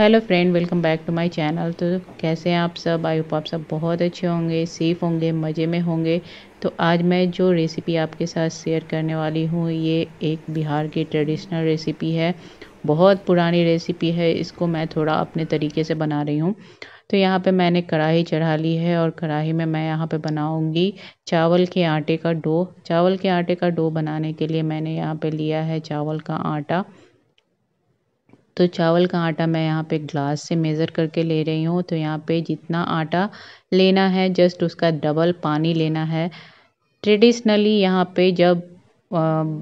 hello friend welcome back to my channel तो कैसे हैं आप सब आई होप आप सब बहुत अच्छे होंगे सेफ़ होंगे मज़े में होंगे तो आज मैं जो रेसिपी आपके साथ शेयर करने वाली हूँ ये एक बिहार की ट्रेडिशनल रेसिपी है बहुत पुरानी रेसिपी है इसको मैं थोड़ा अपने तरीके से बना रही हूँ तो यहाँ पे मैंने कढ़ाई चढ़ा ली है और कढ़ाई में मैं यहाँ पे बनाऊँगी चावल के आटे का डो चावल के आटे का डो बनाने के लिए मैंने यहाँ पे लिया है चावल का आटा तो चावल का आटा मैं यहाँ पे ग्लास से मेज़र करके ले रही हूँ तो यहाँ पे जितना आटा लेना है जस्ट उसका डबल पानी लेना है ट्रेडिशनली यहाँ पे जब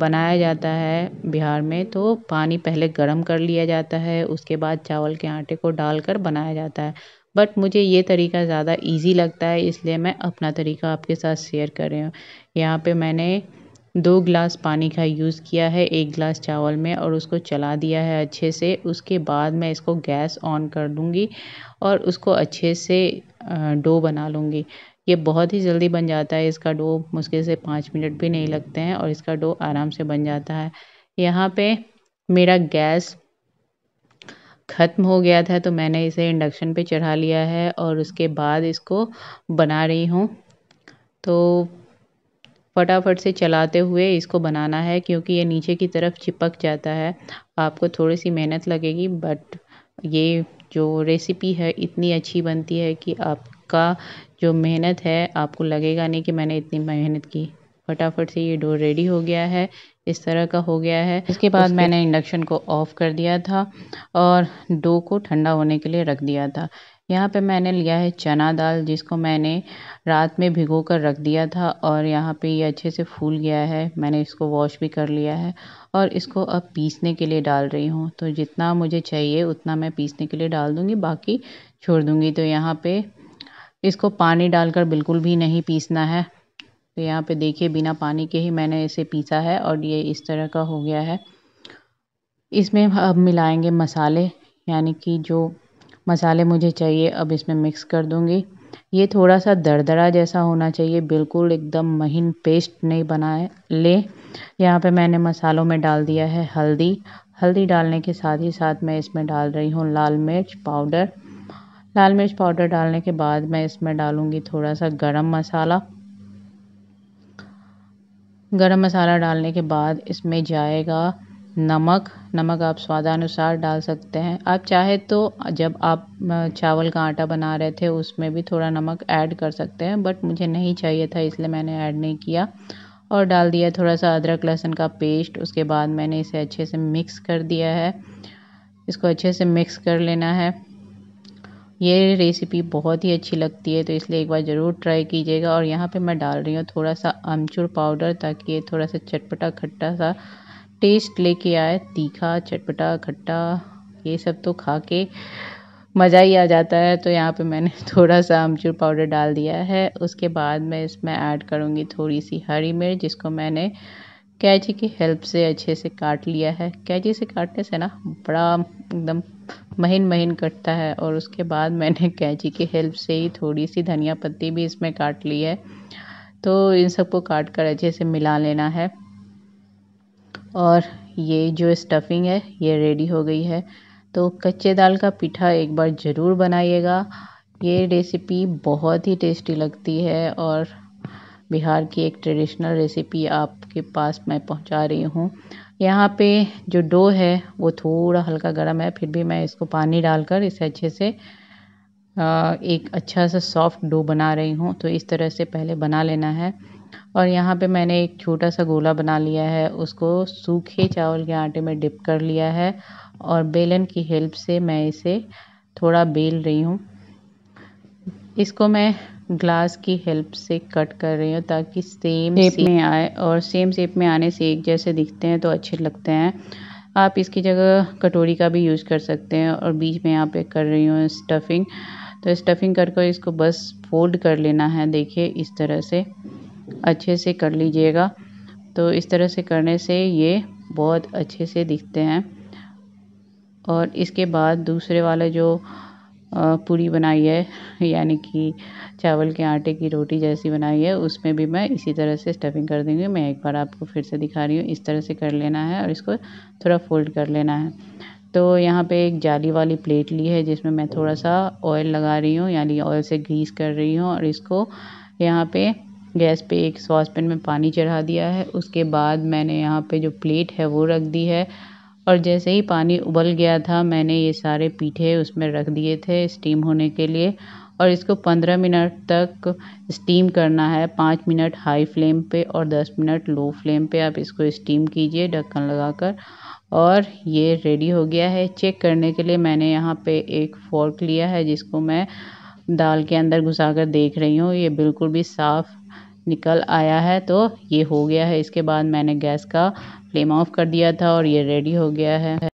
बनाया जाता है बिहार में तो पानी पहले गर्म कर लिया जाता है उसके बाद चावल के आटे को डालकर बनाया जाता है बट मुझे ये तरीका ज़्यादा इजी लगता है इसलिए मैं अपना तरीका आपके साथ शेयर कर रही हूँ यहाँ पे मैंने दो ग्लास पानी का यूज़ किया है एक ग्लास चावल में और उसको चला दिया है अच्छे से उसके बाद मैं इसको गैस ऑन कर दूँगी और उसको अच्छे से डो बना लूँगी ये बहुत ही जल्दी बन जाता है इसका डो मुश्किल से पाँच मिनट भी नहीं लगते हैं और इसका डो आराम से बन जाता है यहाँ पे मेरा गैस ख़त्म हो गया था तो मैंने इसे इंडक्शन पे चढ़ा लिया है और उसके बाद इसको बना रही हूँ तो फटाफट से चलाते हुए इसको बनाना है क्योंकि ये नीचे की तरफ चिपक जाता है आपको थोड़ी सी मेहनत लगेगी बट ये जो रेसिपी है इतनी अच्छी बनती है कि आपका जो मेहनत है आपको लगेगा नहीं कि मैंने इतनी मेहनत की फटाफट से ये डो रेडी हो गया है इस तरह का हो गया है इसके बाद मैंने इंडक्शन को ऑफ़ कर दिया था और डो को ठंडा होने के लिए रख दिया था यहाँ पे मैंने लिया है चना दाल जिसको मैंने रात में भिगो कर रख दिया था और यहाँ पे ये अच्छे से फूल गया है मैंने इसको वॉश भी कर लिया है और इसको अब पीसने के लिए डाल रही हूँ तो जितना मुझे चाहिए उतना मैं पीसने के लिए डाल दूँगी बाकी छोड़ दूँगी तो यहाँ पर इसको पानी डालकर बिल्कुल भी नहीं पीसना है तो यहाँ पे देखिए बिना पानी के ही मैंने इसे पीसा है और ये इस तरह का हो गया है इसमें अब मिलाएंगे मसाले यानी कि जो मसाले मुझे चाहिए अब इसमें मिक्स कर दूँगी ये थोड़ा सा दरदरा जैसा होना चाहिए बिल्कुल एकदम महीन पेस्ट नहीं बनाए ले यहाँ पे मैंने मसालों में डाल दिया है हल्दी हल्दी डालने के साथ ही साथ मैं इसमें डाल रही हूँ लाल मिर्च पाउडर लाल मिर्च पाउडर डालने के बाद मैं इसमें डालूँगी थोड़ा सा गरम मसाला गरम मसाला डालने के बाद इसमें जाएगा नमक नमक आप स्वादानुसार डाल सकते हैं आप चाहे तो जब आप चावल का आटा बना रहे थे उसमें भी थोड़ा नमक ऐड कर सकते हैं बट मुझे नहीं चाहिए था इसलिए मैंने ऐड नहीं किया और डाल दिया थोड़ा सा अदरक लहसुन का पेस्ट उसके बाद मैंने इसे अच्छे से मिक्स कर दिया है इसको अच्छे से मिक्स कर लेना है ये रेसिपी बहुत ही अच्छी लगती है तो इसलिए एक बार ज़रूर ट्राई कीजिएगा और यहाँ पे मैं डाल रही हूँ थोड़ा सा अमचूर पाउडर ताकि ये थोड़ा सा चटपटा खट्टा सा टेस्ट लेके आए तीखा चटपटा खट्टा ये सब तो खा के मज़ा ही आ जाता है तो यहाँ पे मैंने थोड़ा सा आमचूर पाउडर डाल दिया है उसके बाद मैं इसमें ऐड करूँगी थोड़ी सी हरी मिर्च जिसको मैंने कैची की हेल्प से अच्छे से काट लिया है कैची से काटने से ना बड़ा एकदम महीन महीन कटता है और उसके बाद मैंने कैची की हेल्प से ही थोड़ी सी धनिया पत्ती भी इसमें काट ली है तो इन सबको काट कर अच्छे से मिला लेना है और ये जो स्टफिंग है ये रेडी हो गई है तो कच्चे दाल का पीठा एक बार ज़रूर बनाइएगा ये रेसिपी बहुत ही टेस्टी लगती है और बिहार की एक ट्रेडिशनल रेसिपी आपके पास मैं पहुंचा रही हूं यहाँ पे जो डो है वो थोड़ा हल्का गर्म है फिर भी मैं इसको पानी डालकर इसे अच्छे से एक अच्छा सा सॉफ्ट डो बना रही हूँ तो इस तरह से पहले बना लेना है और यहाँ पे मैंने एक छोटा सा गोला बना लिया है उसको सूखे चावल के आटे में डिप कर लिया है और बेलन की हेल्प से मैं इसे थोड़ा बेल रही हूँ इसको मैं ग्लास की हेल्प से कट कर रही हूँ ताकि सेम शेप में आए और सेम शेप में आने से एक जैसे दिखते हैं तो अच्छे लगते हैं आप इसकी जगह कटोरी का भी यूज़ कर सकते हैं और बीच में यहाँ पे कर रही हूँ स्टफिंग तो स्टफिंग कर कर इसको बस फोल्ड कर लेना है देखिए इस तरह से अच्छे से कर लीजिएगा तो इस तरह से करने से ये बहुत अच्छे से दिखते हैं और इसके बाद दूसरे वाला जो पूरी बनाई है यानी कि चावल के आटे की रोटी जैसी बनाई है उसमें भी मैं इसी तरह से स्टफिंग कर दूँगी मैं एक बार आपको फिर से दिखा रही हूँ इस तरह से कर लेना है और इसको थोड़ा फोल्ड कर लेना है तो यहाँ पे एक जाली वाली प्लेट ली है जिसमें मैं थोड़ा सा ऑयल लगा रही हूँ यानी ऑयल से ग्रीस कर रही हूँ और इसको यहाँ पर गैस पे एक सॉसपेन में पानी चढ़ा दिया है उसके बाद मैंने यहाँ पे जो प्लेट है वो रख दी है और जैसे ही पानी उबल गया था मैंने ये सारे पीठे उसमें रख दिए थे स्टीम होने के लिए और इसको 15 मिनट तक स्टीम करना है पाँच मिनट हाई फ्लेम पे और 10 मिनट लो फ्लेम पे आप इसको स्टीम कीजिए ढक्कन लगाकर और ये रेडी हो गया है चेक करने के लिए मैंने यहाँ पे एक फोर्क लिया है जिसको मैं दाल के अंदर घुसा कर देख रही हूँ ये बिल्कुल भी साफ निकल आया है तो ये हो गया है इसके बाद मैंने गैस का फ्लेम ऑफ कर दिया था और ये रेडी हो गया है